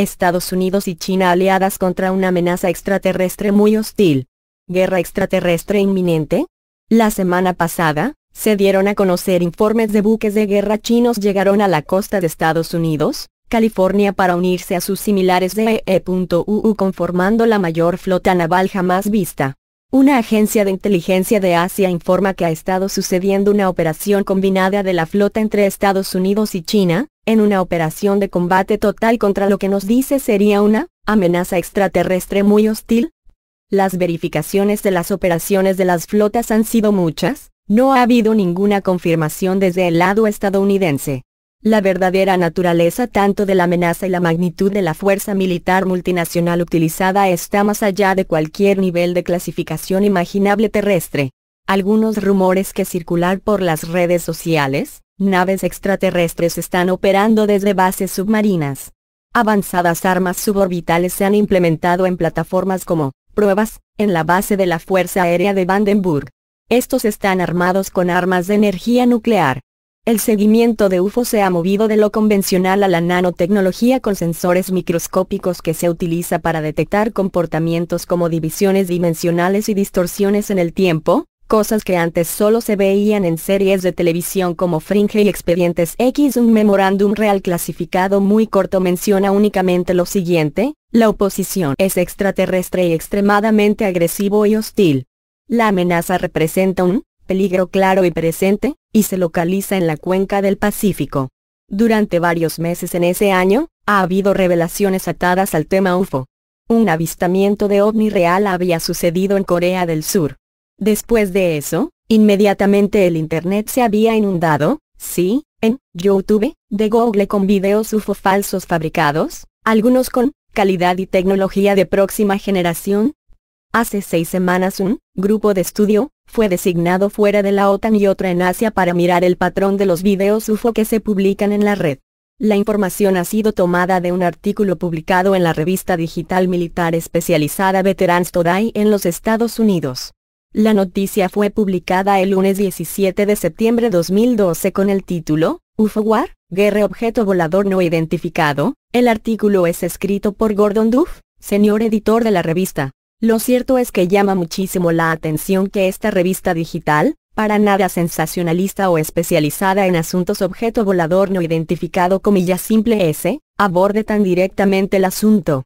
Estados Unidos y China aliadas contra una amenaza extraterrestre muy hostil. ¿Guerra extraterrestre inminente? La semana pasada, se dieron a conocer informes de buques de guerra chinos llegaron a la costa de Estados Unidos, California para unirse a sus similares de EE.UU conformando la mayor flota naval jamás vista. Una agencia de inteligencia de Asia informa que ha estado sucediendo una operación combinada de la flota entre Estados Unidos y China, en una operación de combate total contra lo que nos dice sería una amenaza extraterrestre muy hostil. Las verificaciones de las operaciones de las flotas han sido muchas, no ha habido ninguna confirmación desde el lado estadounidense. La verdadera naturaleza tanto de la amenaza y la magnitud de la fuerza militar multinacional utilizada está más allá de cualquier nivel de clasificación imaginable terrestre. Algunos rumores que circular por las redes sociales, Naves extraterrestres están operando desde bases submarinas. Avanzadas armas suborbitales se han implementado en plataformas como, pruebas, en la base de la Fuerza Aérea de Vandenburg. Estos están armados con armas de energía nuclear. El seguimiento de UFO se ha movido de lo convencional a la nanotecnología con sensores microscópicos que se utiliza para detectar comportamientos como divisiones dimensionales y distorsiones en el tiempo, cosas que antes solo se veían en series de televisión como Fringe y Expedientes X. Un memorándum real clasificado muy corto menciona únicamente lo siguiente, la oposición es extraterrestre y extremadamente agresivo y hostil. La amenaza representa un peligro claro y presente, y se localiza en la cuenca del Pacífico. Durante varios meses en ese año, ha habido revelaciones atadas al tema UFO. Un avistamiento de ovni real había sucedido en Corea del Sur. Después de eso, inmediatamente el Internet se había inundado, sí, en YouTube, de Google con videos UFO falsos fabricados, algunos con calidad y tecnología de próxima generación. Hace seis semanas un grupo de estudio fue designado fuera de la OTAN y otra en Asia para mirar el patrón de los videos UFO que se publican en la red. La información ha sido tomada de un artículo publicado en la revista digital militar especializada Veterans Today en los Estados Unidos. La noticia fue publicada el lunes 17 de septiembre 2012 con el título, UFO War, Guerra Objeto Volador No Identificado. El artículo es escrito por Gordon Duff, señor editor de la revista. Lo cierto es que llama muchísimo la atención que esta revista digital, para nada sensacionalista o especializada en asuntos objeto volador no identificado comillas simple S, aborde tan directamente el asunto.